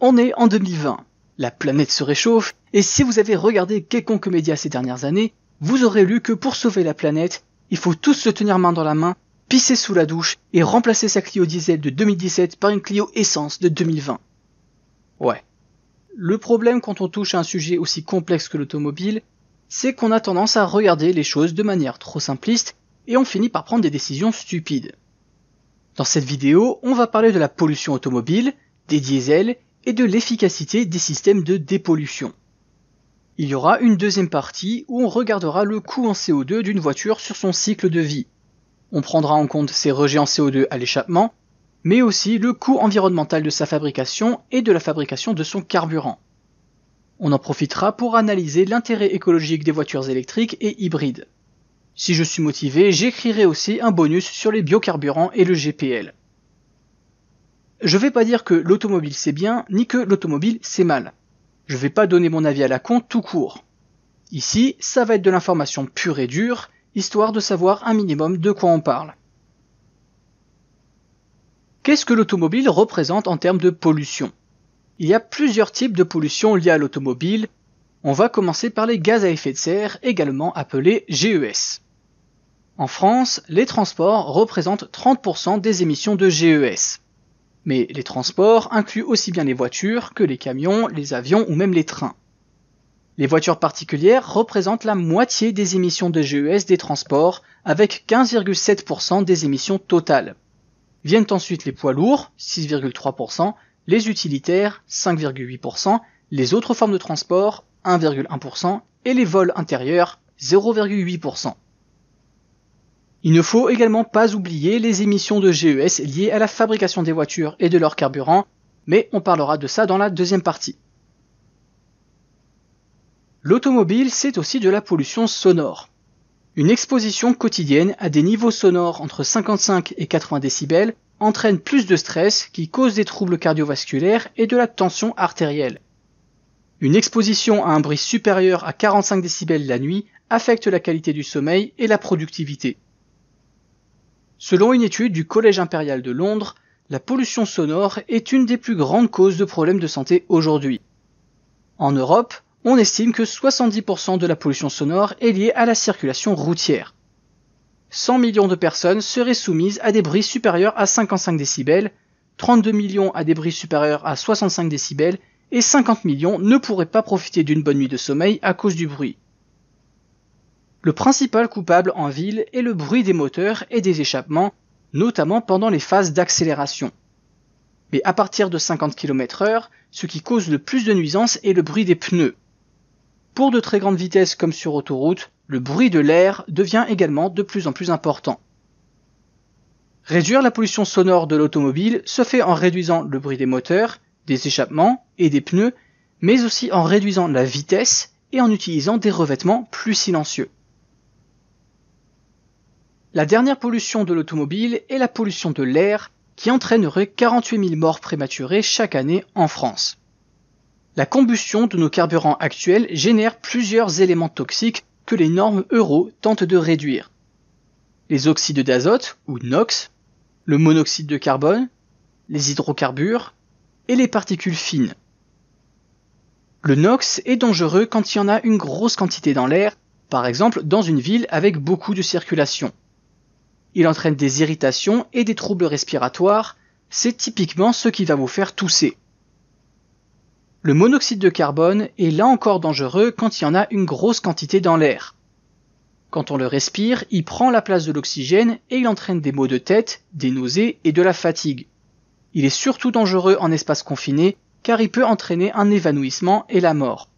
On est en 2020. La planète se réchauffe, et si vous avez regardé quelconque média ces dernières années, vous aurez lu que pour sauver la planète, il faut tous se tenir main dans la main, pisser sous la douche et remplacer sa Clio diesel de 2017 par une Clio essence de 2020. Ouais. Le problème quand on touche à un sujet aussi complexe que l'automobile, c'est qu'on a tendance à regarder les choses de manière trop simpliste et on finit par prendre des décisions stupides. Dans cette vidéo, on va parler de la pollution automobile, des diesels et de l'efficacité des systèmes de dépollution. Il y aura une deuxième partie où on regardera le coût en CO2 d'une voiture sur son cycle de vie. On prendra en compte ses rejets en CO2 à l'échappement, mais aussi le coût environnemental de sa fabrication et de la fabrication de son carburant. On en profitera pour analyser l'intérêt écologique des voitures électriques et hybrides. Si je suis motivé, j'écrirai aussi un bonus sur les biocarburants et le GPL je vais pas dire que l'automobile c'est bien, ni que l'automobile c'est mal. Je vais pas donner mon avis à la con tout court. Ici, ça va être de l'information pure et dure, histoire de savoir un minimum de quoi on parle. Qu'est-ce que l'automobile représente en termes de pollution Il y a plusieurs types de pollution liées à l'automobile. On va commencer par les gaz à effet de serre, également appelés GES. En France, les transports représentent 30% des émissions de GES. Mais les transports incluent aussi bien les voitures que les camions, les avions ou même les trains. Les voitures particulières représentent la moitié des émissions de GES des transports, avec 15,7% des émissions totales. Viennent ensuite les poids lourds, 6,3%, les utilitaires, 5,8%, les autres formes de transport, 1,1%, et les vols intérieurs, 0,8%. Il ne faut également pas oublier les émissions de GES liées à la fabrication des voitures et de leur carburant, mais on parlera de ça dans la deuxième partie. L'automobile, c'est aussi de la pollution sonore. Une exposition quotidienne à des niveaux sonores entre 55 et 80 décibels entraîne plus de stress qui cause des troubles cardiovasculaires et de la tension artérielle. Une exposition à un bruit supérieur à 45 décibels la nuit affecte la qualité du sommeil et la productivité. Selon une étude du Collège impérial de Londres, la pollution sonore est une des plus grandes causes de problèmes de santé aujourd'hui. En Europe, on estime que 70% de la pollution sonore est liée à la circulation routière. 100 millions de personnes seraient soumises à des bruits supérieurs à 55 décibels, 32 millions à des bruits supérieurs à 65 décibels et 50 millions ne pourraient pas profiter d'une bonne nuit de sommeil à cause du bruit. Le principal coupable en ville est le bruit des moteurs et des échappements, notamment pendant les phases d'accélération. Mais à partir de 50 km/h, ce qui cause le plus de nuisances est le bruit des pneus. Pour de très grandes vitesses comme sur autoroute, le bruit de l'air devient également de plus en plus important. Réduire la pollution sonore de l'automobile se fait en réduisant le bruit des moteurs, des échappements et des pneus, mais aussi en réduisant la vitesse et en utilisant des revêtements plus silencieux. La dernière pollution de l'automobile est la pollution de l'air qui entraînerait 48 000 morts prématurées chaque année en France. La combustion de nos carburants actuels génère plusieurs éléments toxiques que les normes euro tentent de réduire. Les oxydes d'azote, ou NOx, le monoxyde de carbone, les hydrocarbures et les particules fines. Le NOx est dangereux quand il y en a une grosse quantité dans l'air, par exemple dans une ville avec beaucoup de circulation. Il entraîne des irritations et des troubles respiratoires. C'est typiquement ce qui va vous faire tousser. Le monoxyde de carbone est là encore dangereux quand il y en a une grosse quantité dans l'air. Quand on le respire, il prend la place de l'oxygène et il entraîne des maux de tête, des nausées et de la fatigue. Il est surtout dangereux en espace confiné car il peut entraîner un évanouissement et la mort.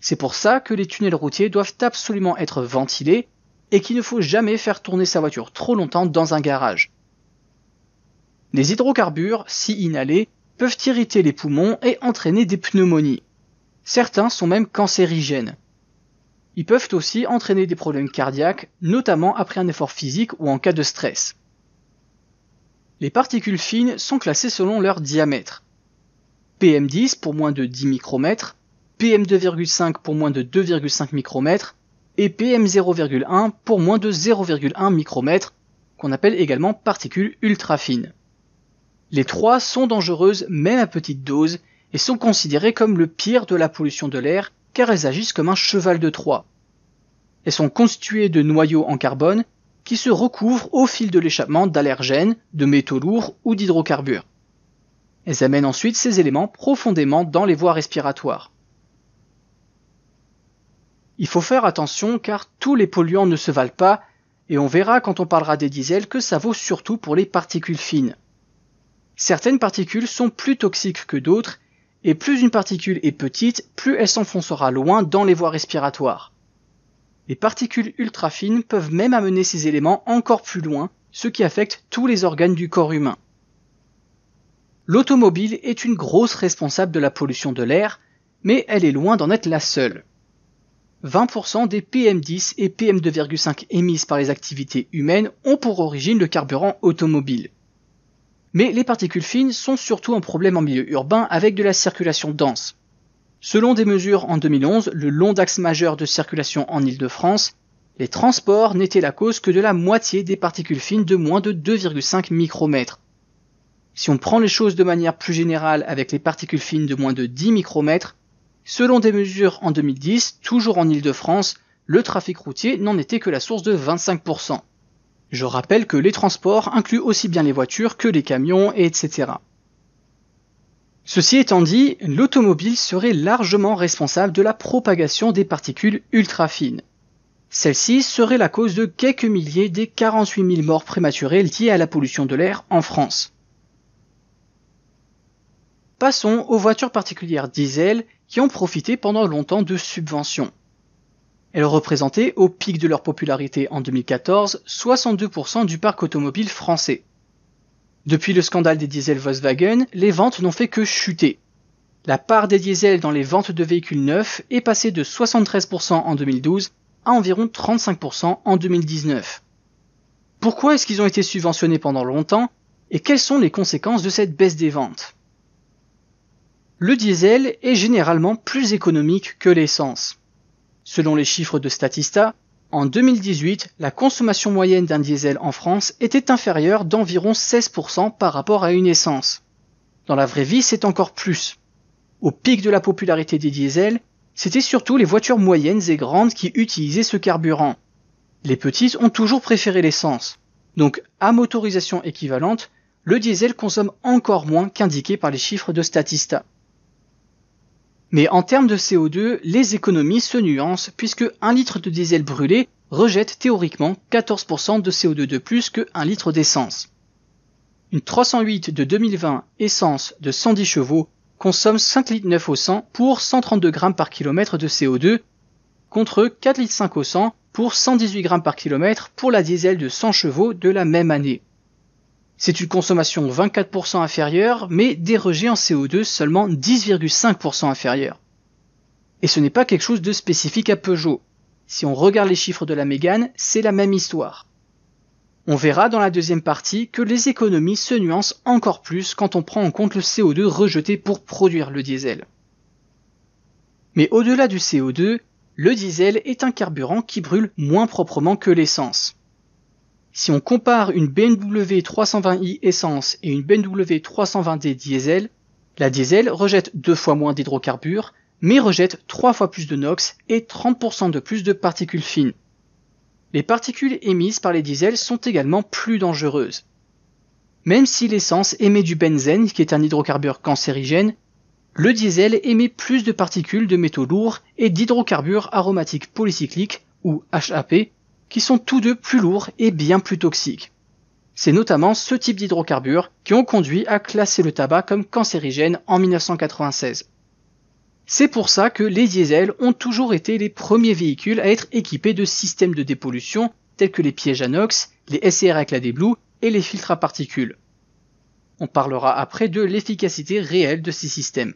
C'est pour ça que les tunnels routiers doivent absolument être ventilés et qu'il ne faut jamais faire tourner sa voiture trop longtemps dans un garage. Les hydrocarbures, si inhalés, peuvent irriter les poumons et entraîner des pneumonies. Certains sont même cancérigènes. Ils peuvent aussi entraîner des problèmes cardiaques, notamment après un effort physique ou en cas de stress. Les particules fines sont classées selon leur diamètre. PM10 pour moins de 10 micromètres, PM2,5 pour moins de 2,5 micromètres et PM0,1 pour moins de 0,1 micromètre, qu'on appelle également particules ultra fines. Les trois sont dangereuses même à petite dose et sont considérées comme le pire de la pollution de l'air car elles agissent comme un cheval de Troie. Elles sont constituées de noyaux en carbone qui se recouvrent au fil de l'échappement d'allergènes, de métaux lourds ou d'hydrocarbures. Elles amènent ensuite ces éléments profondément dans les voies respiratoires. Il faut faire attention car tous les polluants ne se valent pas et on verra quand on parlera des diesels que ça vaut surtout pour les particules fines. Certaines particules sont plus toxiques que d'autres et plus une particule est petite, plus elle s'enfoncera loin dans les voies respiratoires. Les particules ultra fines peuvent même amener ces éléments encore plus loin, ce qui affecte tous les organes du corps humain. L'automobile est une grosse responsable de la pollution de l'air, mais elle est loin d'en être la seule. 20% des PM10 et PM2,5 émises par les activités humaines ont pour origine le carburant automobile. Mais les particules fines sont surtout un problème en milieu urbain avec de la circulation dense. Selon des mesures en 2011, le long d'axe majeur de circulation en Île-de-France, les transports n'étaient la cause que de la moitié des particules fines de moins de 2,5 micromètres. Si on prend les choses de manière plus générale avec les particules fines de moins de 10 micromètres, Selon des mesures en 2010, toujours en île de france le trafic routier n'en était que la source de 25%. Je rappelle que les transports incluent aussi bien les voitures que les camions, etc. Ceci étant dit, l'automobile serait largement responsable de la propagation des particules ultra fines. Celle-ci serait la cause de quelques milliers des 48 000 morts prématurées liées à la pollution de l'air en France. Passons aux voitures particulières diesel qui ont profité pendant longtemps de subventions. Elles représentaient au pic de leur popularité en 2014 62% du parc automobile français. Depuis le scandale des diesels Volkswagen, les ventes n'ont fait que chuter. La part des diesels dans les ventes de véhicules neufs est passée de 73% en 2012 à environ 35% en 2019. Pourquoi est-ce qu'ils ont été subventionnés pendant longtemps et quelles sont les conséquences de cette baisse des ventes le diesel est généralement plus économique que l'essence. Selon les chiffres de Statista, en 2018, la consommation moyenne d'un diesel en France était inférieure d'environ 16% par rapport à une essence. Dans la vraie vie, c'est encore plus. Au pic de la popularité des diesels, c'était surtout les voitures moyennes et grandes qui utilisaient ce carburant. Les petites ont toujours préféré l'essence. Donc, à motorisation équivalente, le diesel consomme encore moins qu'indiqué par les chiffres de Statista. Mais en termes de CO2, les économies se nuancent puisque 1 litre de diesel brûlé rejette théoriquement 14% de CO2 de plus que 1 litre d'essence. Une 308 de 2020 essence de 110 chevaux consomme 5,9 litres au 100 pour 132 grammes par kilomètre de CO2 contre 4,5 litres au 100 pour 118 grammes par kilomètre pour la diesel de 100 chevaux de la même année. C'est une consommation 24% inférieure, mais des rejets en CO2 seulement 10,5% inférieurs. Et ce n'est pas quelque chose de spécifique à Peugeot. Si on regarde les chiffres de la Mégane, c'est la même histoire. On verra dans la deuxième partie que les économies se nuancent encore plus quand on prend en compte le CO2 rejeté pour produire le diesel. Mais au-delà du CO2, le diesel est un carburant qui brûle moins proprement que l'essence. Si on compare une BMW 320i essence et une BMW 320d diesel, la diesel rejette deux fois moins d'hydrocarbures, mais rejette trois fois plus de NOx et 30% de plus de particules fines. Les particules émises par les diesels sont également plus dangereuses. Même si l'essence émet du benzène, qui est un hydrocarbure cancérigène, le diesel émet plus de particules de métaux lourds et d'hydrocarbures aromatiques polycycliques, ou HAP, qui sont tous deux plus lourds et bien plus toxiques. C'est notamment ce type d'hydrocarbures qui ont conduit à classer le tabac comme cancérigène en 1996. C'est pour ça que les diesels ont toujours été les premiers véhicules à être équipés de systèmes de dépollution tels que les pièges à NOx, les SCR avec la déblou et les filtres à particules. On parlera après de l'efficacité réelle de ces systèmes.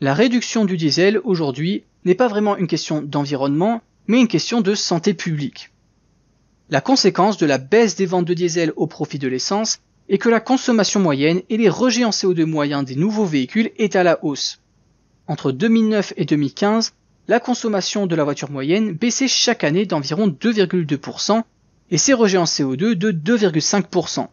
La réduction du diesel aujourd'hui n'est pas vraiment une question d'environnement, mais une question de santé publique. La conséquence de la baisse des ventes de diesel au profit de l'essence est que la consommation moyenne et les rejets en CO2 moyens des nouveaux véhicules est à la hausse. Entre 2009 et 2015, la consommation de la voiture moyenne baissait chaque année d'environ 2,2% et ses rejets en CO2 de 2,5%.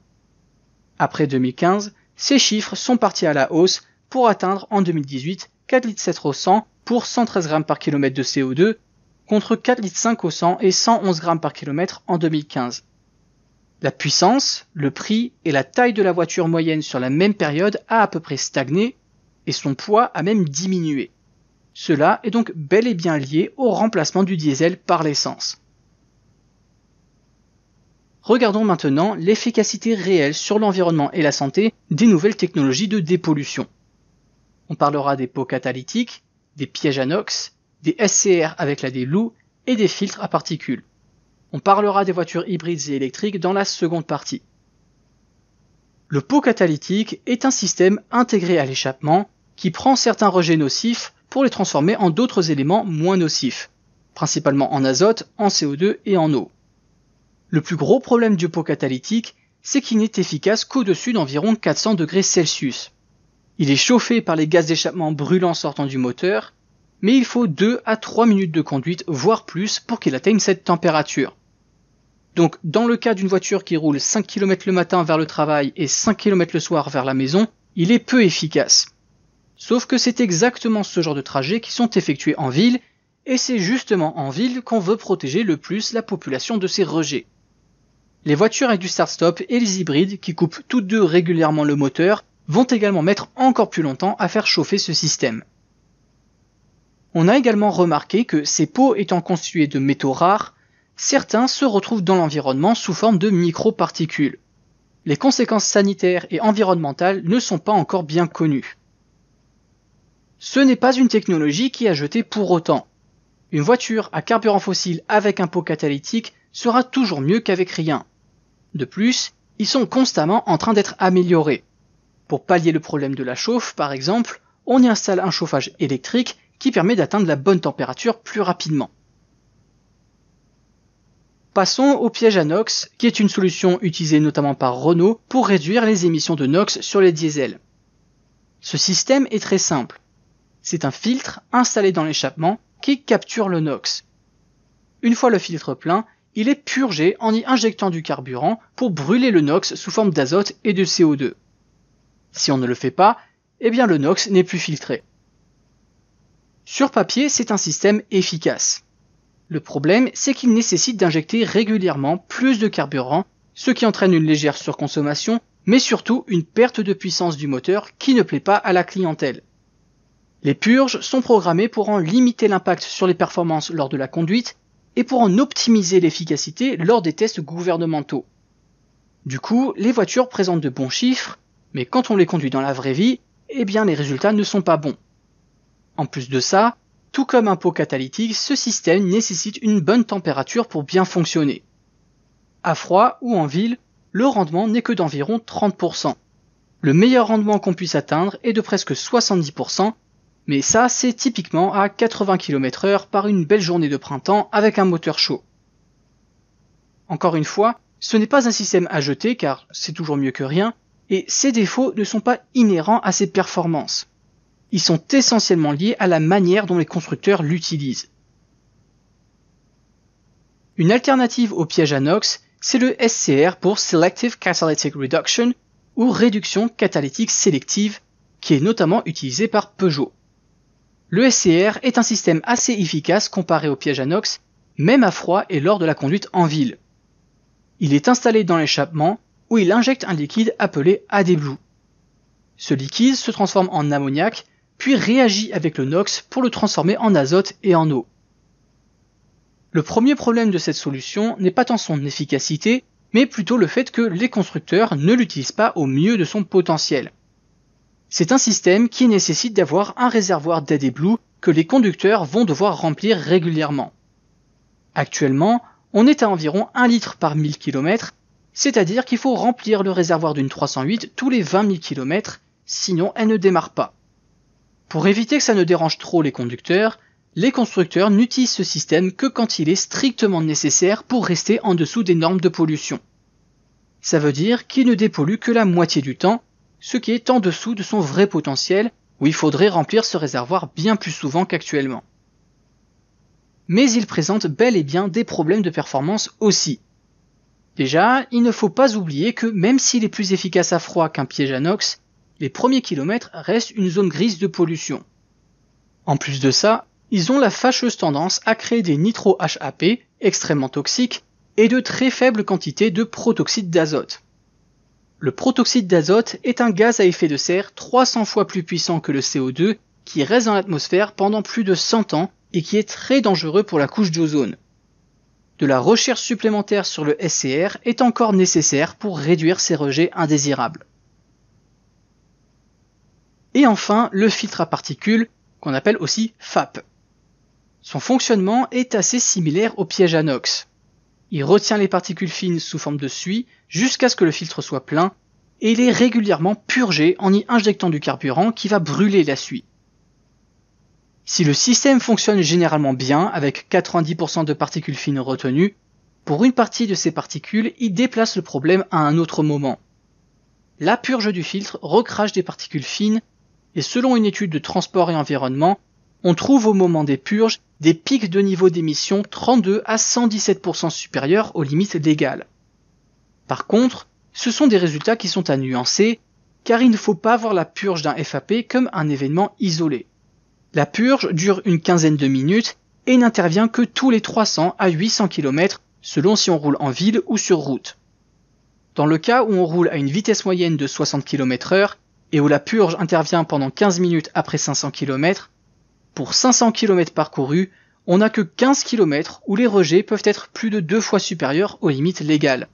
Après 2015, ces chiffres sont partis à la hausse pour atteindre en 2018 4,7 litres pour 113 grammes par kilomètre de CO2 contre 4,5 litres au 100 et 111 grammes par kilomètre en 2015. La puissance, le prix et la taille de la voiture moyenne sur la même période a à peu près stagné et son poids a même diminué. Cela est donc bel et bien lié au remplacement du diesel par l'essence. Regardons maintenant l'efficacité réelle sur l'environnement et la santé des nouvelles technologies de dépollution. On parlera des pots catalytiques, des pièges à nox, des SCR avec la des et des filtres à particules. On parlera des voitures hybrides et électriques dans la seconde partie. Le pot catalytique est un système intégré à l'échappement qui prend certains rejets nocifs pour les transformer en d'autres éléments moins nocifs, principalement en azote, en CO2 et en eau. Le plus gros problème du pot catalytique, c'est qu'il n'est efficace qu'au-dessus d'environ 400 degrés Celsius. Il est chauffé par les gaz d'échappement brûlants sortant du moteur mais il faut 2 à 3 minutes de conduite, voire plus, pour qu'il atteigne cette température. Donc dans le cas d'une voiture qui roule 5 km le matin vers le travail et 5 km le soir vers la maison, il est peu efficace. Sauf que c'est exactement ce genre de trajets qui sont effectués en ville, et c'est justement en ville qu'on veut protéger le plus la population de ces rejets. Les voitures avec du start-stop et les hybrides, qui coupent toutes deux régulièrement le moteur, vont également mettre encore plus longtemps à faire chauffer ce système. On a également remarqué que ces pots étant constitués de métaux rares, certains se retrouvent dans l'environnement sous forme de microparticules. Les conséquences sanitaires et environnementales ne sont pas encore bien connues. Ce n'est pas une technologie qui a jeté pour autant. Une voiture à carburant fossile avec un pot catalytique sera toujours mieux qu'avec rien. De plus, ils sont constamment en train d'être améliorés. Pour pallier le problème de la chauffe, par exemple, on y installe un chauffage électrique qui permet d'atteindre la bonne température plus rapidement. Passons au piège à NOx, qui est une solution utilisée notamment par Renault pour réduire les émissions de NOx sur les diesels. Ce système est très simple. C'est un filtre installé dans l'échappement qui capture le NOx. Une fois le filtre plein, il est purgé en y injectant du carburant pour brûler le NOx sous forme d'azote et de CO2. Si on ne le fait pas, eh bien le NOx n'est plus filtré. Sur papier, c'est un système efficace. Le problème, c'est qu'il nécessite d'injecter régulièrement plus de carburant, ce qui entraîne une légère surconsommation, mais surtout une perte de puissance du moteur qui ne plaît pas à la clientèle. Les purges sont programmées pour en limiter l'impact sur les performances lors de la conduite et pour en optimiser l'efficacité lors des tests gouvernementaux. Du coup, les voitures présentent de bons chiffres, mais quand on les conduit dans la vraie vie, eh bien les résultats ne sont pas bons. En plus de ça, tout comme un pot catalytique, ce système nécessite une bonne température pour bien fonctionner. À froid ou en ville, le rendement n'est que d'environ 30%. Le meilleur rendement qu'on puisse atteindre est de presque 70%, mais ça c'est typiquement à 80 km h par une belle journée de printemps avec un moteur chaud. Encore une fois, ce n'est pas un système à jeter car c'est toujours mieux que rien, et ses défauts ne sont pas inhérents à ses performances ils sont essentiellement liés à la manière dont les constructeurs l'utilisent. Une alternative au piège à NOx, c'est le SCR pour Selective Catalytic Reduction ou réduction catalytique sélective, qui est notamment utilisé par Peugeot. Le SCR est un système assez efficace comparé au piège à NOx, même à froid et lors de la conduite en ville. Il est installé dans l'échappement où il injecte un liquide appelé AdBlue. Ce liquide se transforme en ammoniaque puis réagit avec le NOx pour le transformer en azote et en eau. Le premier problème de cette solution n'est pas tant son efficacité, mais plutôt le fait que les constructeurs ne l'utilisent pas au mieux de son potentiel. C'est un système qui nécessite d'avoir un réservoir et Blue que les conducteurs vont devoir remplir régulièrement. Actuellement, on est à environ 1 litre par 1000 km, c'est-à-dire qu'il faut remplir le réservoir d'une 308 tous les 20 000 km, sinon elle ne démarre pas. Pour éviter que ça ne dérange trop les conducteurs, les constructeurs n'utilisent ce système que quand il est strictement nécessaire pour rester en dessous des normes de pollution. Ça veut dire qu'il ne dépollue que la moitié du temps, ce qui est en dessous de son vrai potentiel, où il faudrait remplir ce réservoir bien plus souvent qu'actuellement. Mais il présente bel et bien des problèmes de performance aussi. Déjà, il ne faut pas oublier que même s'il est plus efficace à froid qu'un piège à NOx, les premiers kilomètres restent une zone grise de pollution. En plus de ça, ils ont la fâcheuse tendance à créer des nitro-HAP extrêmement toxiques et de très faibles quantités de protoxyde d'azote. Le protoxyde d'azote est un gaz à effet de serre 300 fois plus puissant que le CO2 qui reste dans l'atmosphère pendant plus de 100 ans et qui est très dangereux pour la couche d'ozone. De la recherche supplémentaire sur le SCR est encore nécessaire pour réduire ces rejets indésirables et enfin le filtre à particules, qu'on appelle aussi FAP. Son fonctionnement est assez similaire au piège à NOx. Il retient les particules fines sous forme de suie jusqu'à ce que le filtre soit plein, et il est régulièrement purgé en y injectant du carburant qui va brûler la suie. Si le système fonctionne généralement bien avec 90% de particules fines retenues, pour une partie de ces particules, il déplace le problème à un autre moment. La purge du filtre recrache des particules fines et selon une étude de transport et environnement, on trouve au moment des purges des pics de niveau d'émission 32 à 117% supérieurs aux limites légales. Par contre, ce sont des résultats qui sont à nuancer, car il ne faut pas voir la purge d'un FAP comme un événement isolé. La purge dure une quinzaine de minutes et n'intervient que tous les 300 à 800 km selon si on roule en ville ou sur route. Dans le cas où on roule à une vitesse moyenne de 60 km/h, et où la purge intervient pendant 15 minutes après 500 km, pour 500 km parcourus, on n'a que 15 km où les rejets peuvent être plus de deux fois supérieurs aux limites légales.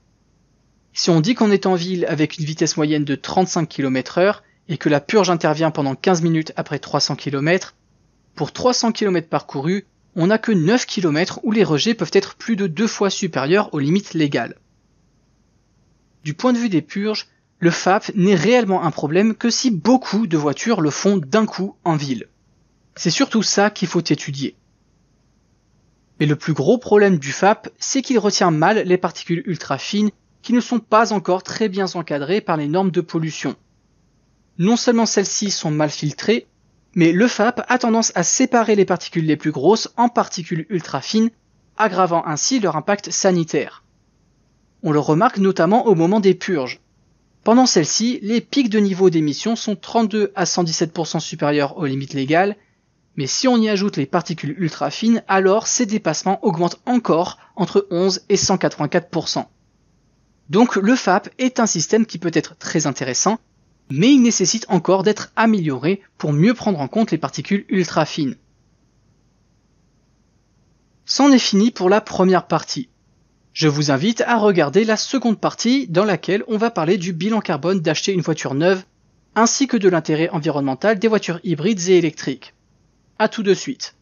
Si on dit qu'on est en ville avec une vitesse moyenne de 35 km heure et que la purge intervient pendant 15 minutes après 300 km, pour 300 km parcourus, on n'a que 9 km où les rejets peuvent être plus de deux fois supérieurs aux limites légales. Du point de vue des purges, le FAP n'est réellement un problème que si beaucoup de voitures le font d'un coup en ville. C'est surtout ça qu'il faut étudier. Mais le plus gros problème du FAP, c'est qu'il retient mal les particules ultra fines qui ne sont pas encore très bien encadrées par les normes de pollution. Non seulement celles-ci sont mal filtrées, mais le FAP a tendance à séparer les particules les plus grosses en particules ultra fines, aggravant ainsi leur impact sanitaire. On le remarque notamment au moment des purges. Pendant celle-ci, les pics de niveau d'émission sont 32 à 117% supérieurs aux limites légales, mais si on y ajoute les particules ultra fines, alors ces dépassements augmentent encore entre 11 et 184%. Donc le FAP est un système qui peut être très intéressant, mais il nécessite encore d'être amélioré pour mieux prendre en compte les particules ultra fines. C'en est fini pour la première partie. Je vous invite à regarder la seconde partie dans laquelle on va parler du bilan carbone d'acheter une voiture neuve ainsi que de l'intérêt environnemental des voitures hybrides et électriques. A tout de suite.